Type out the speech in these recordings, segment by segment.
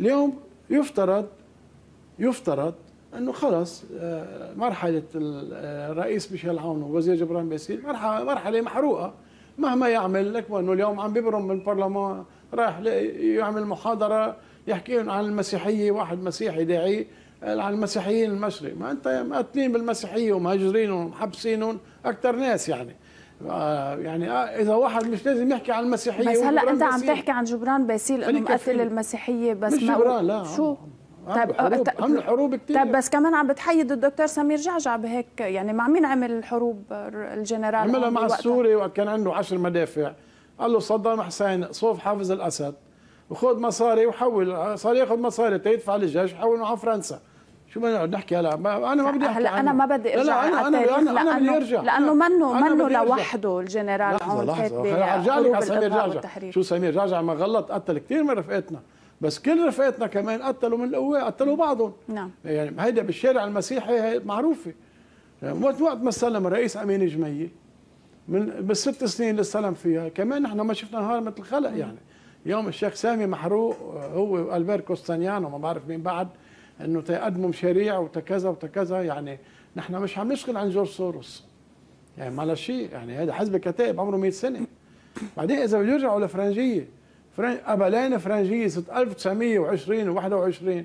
اليوم يفترض يفترض انه خلص آه، مرحله آه، الرئيس ميشيل عون ووزير جبران باسيل مرحله مرحله محروقه مهما يعمل لك وانه اليوم عم بيبرم من البرلمان راح يعمل محاضره يحكي عن المسيحيه واحد مسيحي داعي آه، عن المسيحيين المشرق ما انت مقتلين بالمسيحيه ومهجرينهم ومحبسينهم اكثر ناس يعني آه، يعني آه اذا واحد مش لازم يحكي عن المسيحيه بس هلا انت عم تحكي عن جبران باسيل انه مقتل المسيحيه بس مش ما جبران لا شو طيب عمل آه، حروب طيب، كثير طيب بس كمان عم بتحيد الدكتور سمير جعجع بهيك يعني مع مين عمل الحروب الجنرال عملها مع السوري وكان عنده عشر مدافع قال له صدام حسين صوف حافظ الاسد وخذ مصاري وحول صار ياخذ مصاري تيدفع للجيش وحولهم على فرنسا شو بدنا نحكي هلا ما انا ما بدي احكي هلا انا ما بدي ارجع لا, لا انا انا انا, أنا بدي ارجع لانه منه منه لوحده الجنرال عون لحظه ارجع لك على سمير جعجع شو سمير جعجع ما غلط قتل كثير من رفقاتنا بس كل رفقاتنا كمان قتلوا من القوة قتلوا نعم. بعضهم نعم يعني هيدا بالشارع المسيحي معروفه يعني وقت وقت ما استلم الرئيس امين جميل من بالست سنين اللي استلم فيها كمان نحن ما شفنا نهار مثل خلق نعم. يعني يوم الشيخ سامي محروق هو والبير كوستانيانو ما بعرف مين بعد انه تقدموا مشاريع وتكذا وتكذا يعني نحن مش عم نشغل عن جورج سوروس يعني ما شيء يعني هذا حزب كتائب عمره 100 سنه بعدين اذا بده يرجعوا لفرنجيه فرنج قبلين فرنجيه سنه 1920 و21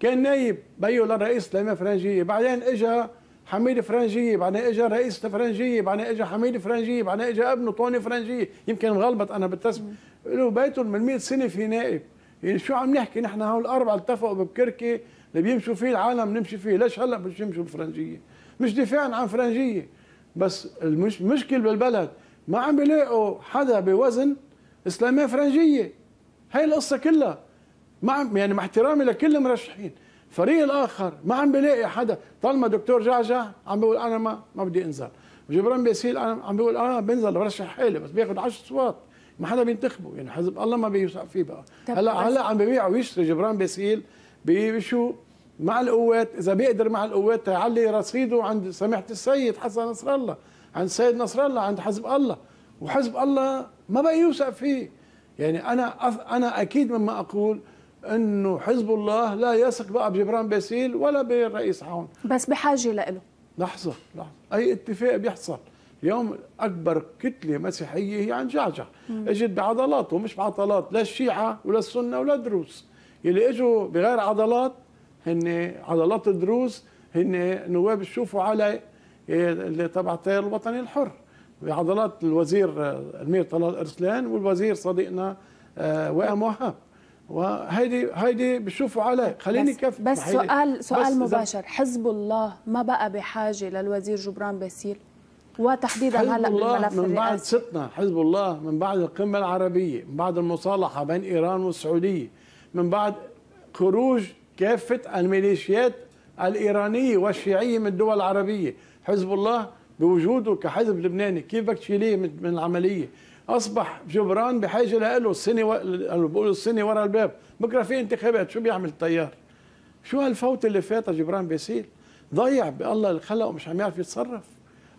كان نايب بيو للرئيس لما فرنجيه بعدين اجى حميد فرنجيه بعدين اجى رئيس فرنجيه بعدين اجى حميد فرنجيه بعدين اجى ابنه طوني فرنجيه يمكن انغلبت انا بالتسميه له بيته من 100 سنه في نائب يعني شو عم نحكي نحن هول الاربعه اتفقوا ببكركي اللي بيمشوا فيه العالم نمشي فيه ليش هلا مش يمشوا بفرنجيه مش دفاعا عن فرنجيه بس المشكلة بالبلد ما عم بيلاقوا حدا بوزن اسلاميه فرنجيه هاي القصه كلها ما عم يعني مع احترامي لكل المرشحين الفريق الاخر ما عم بلاقي حدا طالما دكتور جعجع عم بيقول انا ما ما بدي انزل وجبران بيسيل عم بيقول انا بنزل برشح حالي بس بياخذ 10 اصوات ما حدا بينتخبه يعني حزب الله ما بيوسع فيه بقى هلا هلا عم ببيع ويشتري جبران باسيل بشو مع القوات اذا بيقدر مع القوات يعلي رصيده عند سماحه السيد حسن نصر الله عند السيد نصر الله عند حزب الله وحزب الله ما بقى فيه يعني انا أف... انا اكيد مما اقول انه حزب الله لا يثق بقى بجبران باسيل ولا بالرئيس عون بس بحاجه له لحظه لحظه اي اتفاق بيحصل اليوم اكبر كتله مسيحيه هي عن جعجع اجت بعضلاته مش بعضلات لا الشيعه ولا السنه ولا الدروز اللي اجوا بغير عضلات هن عضلات الدروز هن نواب شوفوا على إيه، اللي تبع التيار الوطني الحر بعضلات الوزير آه، الامير طلال ارسلان والوزير صديقنا آه، وائل وهاب وهيدي هيدي بشوفوا عليه خليني بس كيف بس سؤال سؤال بس مباشر حزب الله ما بقى بحاجه للوزير جبران باسيل وتحديدا هلا بالملف من بعد ستنا حزب الله من بعد القمه العربيه من بعد المصالحه بين ايران والسعوديه من بعد خروج كافه الميليشيات الايرانيه والشيعيه من الدول العربيه حزب الله بوجوده كحزب لبناني كيف بدك تشيليه من العمليه اصبح جبران بحاجه له السنه و... بقول السنه ورا الباب بكره في انتخابات شو بيعمل التيار شو هالفوت اللي فاتها جبران باسيل ضيع بالله اللي خلقه مش عم يعرف يتصرف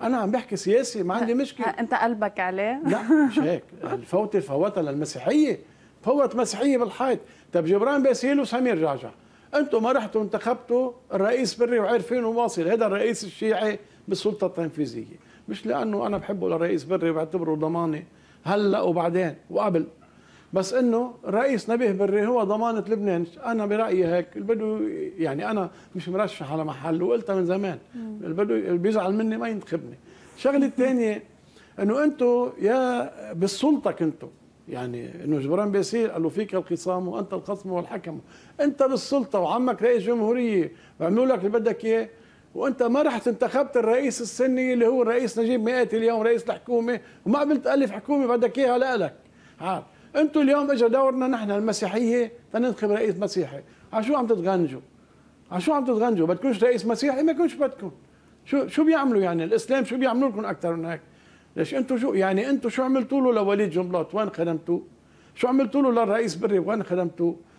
انا عم بحكي سياسي ما عندي مشكله انت قلبك عليه لا مش هيك الفوتة فوتها للمسيحيه فوت مسيحيه بالحيط طب جبران باسيل وسمير جعجع انتم ما رحتوا انتخبتوا الرئيس بري وعارفين واصل هذا الرئيس الشيعي بالسلطه التنفيذيه مش لانه انا بحبه للرئيس بري وبعتبره ضمانه هلا وبعدين وقبل بس انه الرئيس نبيه بري هو ضمانه لبنان انا برايي هيك البدو يعني انا مش مرشح على محل وقلتها من زمان البدو اللي بيزعل مني ما ينتخبني الشغله الثانيه انه انتم يا بالسلطه كنتوا يعني انه جبران بيسير قال له فيك الخصام وانت الخصم والحكم انت بالسلطه وعمك رئيس جمهوريه بيعملوا لك اللي بدك اياه وانت ما رحت انتخبت الرئيس السني اللي هو الرئيس نجيب مئات اليوم رئيس الحكومه وما قبلت الف حكومه بدك اياها لك عارف انتم اليوم اجى دورنا نحن المسيحيه فننتخب رئيس مسيحي شو عم تتغنجوا شو عم تتغنجوا بدكمش رئيس مسيحي ما كنش بدكم شو شو بيعملوا يعني الاسلام شو بيعملوا لكم اكثر من هيك ليش انتم شو يعني انتم شو عملتوا له لوليد جنبلاط وين خدمتوه شو عملتوا له للرئيس بري وين خدمتوه